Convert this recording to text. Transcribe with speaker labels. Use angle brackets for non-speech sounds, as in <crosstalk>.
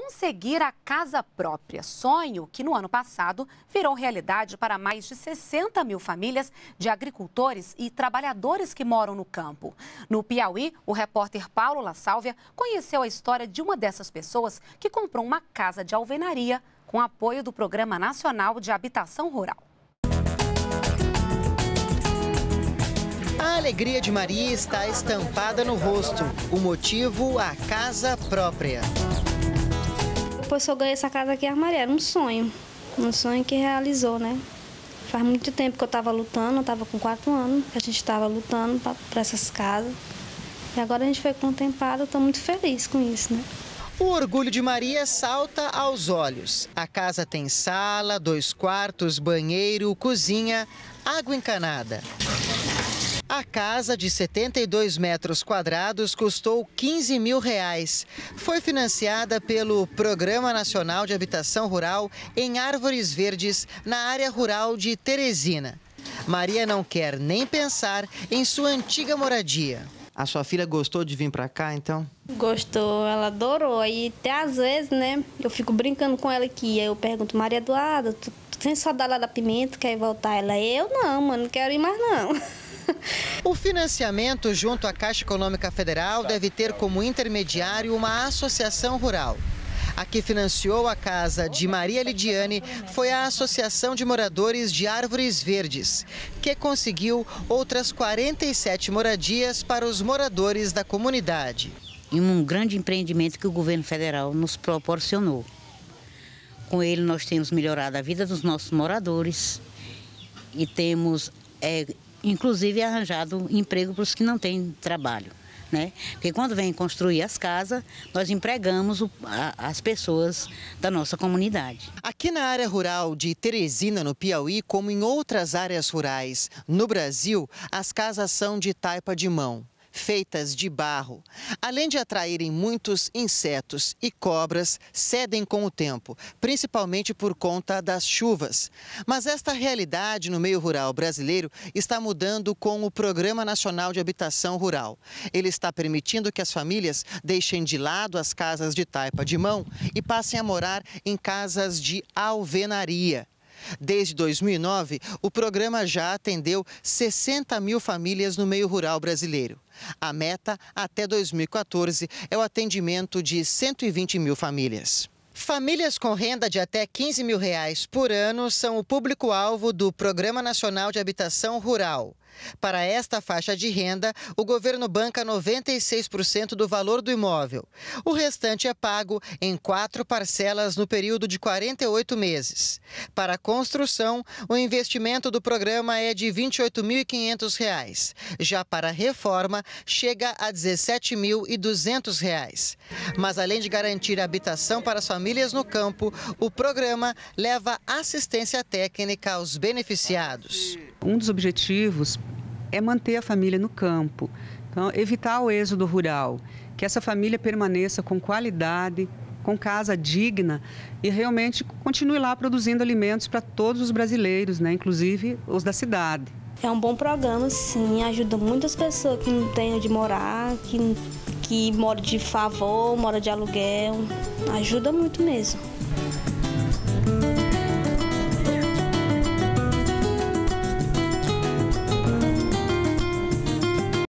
Speaker 1: conseguir a casa própria, sonho que no ano passado virou realidade para mais de 60 mil famílias de agricultores e trabalhadores que moram no campo. No Piauí, o repórter Paulo La Sálvia conheceu a história de uma dessas pessoas que comprou uma casa de alvenaria com apoio do Programa Nacional de Habitação Rural.
Speaker 2: A alegria de Maria está estampada no rosto. O motivo, a casa própria.
Speaker 1: Depois eu ganhei essa casa aqui, armaria, era um sonho. Um sonho que realizou, né? Faz muito tempo que eu estava lutando, eu estava com quatro anos, que a gente estava lutando para essas casas. E agora a gente foi contemplado, estou muito feliz com isso, né? O orgulho
Speaker 2: de Maria salta aos olhos. A casa tem sala, dois quartos, banheiro, cozinha, água encanada. A casa de 72 metros quadrados custou 15 mil reais. Foi financiada pelo Programa Nacional de Habitação Rural em Árvores Verdes, na área rural de Teresina. Maria não quer nem pensar em sua antiga moradia. A sua filha gostou de vir para cá, então?
Speaker 1: Gostou, ela adorou. E até às vezes, né, eu fico brincando com ela aqui. Aí eu pergunto, Maria Eduarda, tu, tu tem saudade lá da pimenta, quer voltar? Ela, eu não, mano, não quero ir mais não. <laughs> <laughs> o financiamento
Speaker 2: junto à Caixa Econômica Federal deve ter como intermediário uma associação rural. A que financiou a casa de Maria Lidiane foi a Associação de Moradores de Árvores Verdes, que conseguiu outras 47 moradias para os moradores da comunidade. Em um grande empreendimento que o governo federal nos
Speaker 1: proporcionou. Com ele, nós temos melhorado a vida dos nossos moradores e temos é, inclusive arranjado emprego para os que não têm trabalho. Né? Porque quando vem construir as casas, nós empregamos o, a,
Speaker 2: as pessoas da nossa comunidade. Aqui na área rural de Teresina, no Piauí, como em outras áreas rurais no Brasil, as casas são de taipa de mão feitas de barro. Além de atraírem muitos insetos e cobras, cedem com o tempo, principalmente por conta das chuvas. Mas esta realidade no meio rural brasileiro está mudando com o Programa Nacional de Habitação Rural. Ele está permitindo que as famílias deixem de lado as casas de taipa de mão e passem a morar em casas de alvenaria. Desde 2009, o programa já atendeu 60 mil famílias no meio rural brasileiro. A meta, até 2014, é o atendimento de 120 mil famílias. Famílias com renda de até 15 mil reais por ano são o público-alvo do Programa Nacional de Habitação Rural. Para esta faixa de renda, o governo banca 96% do valor do imóvel. O restante é pago em quatro parcelas no período de 48 meses. Para a construção, o investimento do programa é de R$ 28.500. Já para a reforma, chega a R$ 17.200. Mas além de garantir habitação para as famílias no campo, o programa leva assistência técnica aos
Speaker 1: beneficiados. Um dos objetivos é manter a família no campo, então, evitar o êxodo rural, que essa família permaneça com qualidade, com casa digna e realmente continue lá produzindo alimentos para todos os brasileiros, né? inclusive os da cidade. É um bom programa, sim, ajuda muitas pessoas que não têm onde morar, que, que moram de favor, moram de aluguel, ajuda muito mesmo.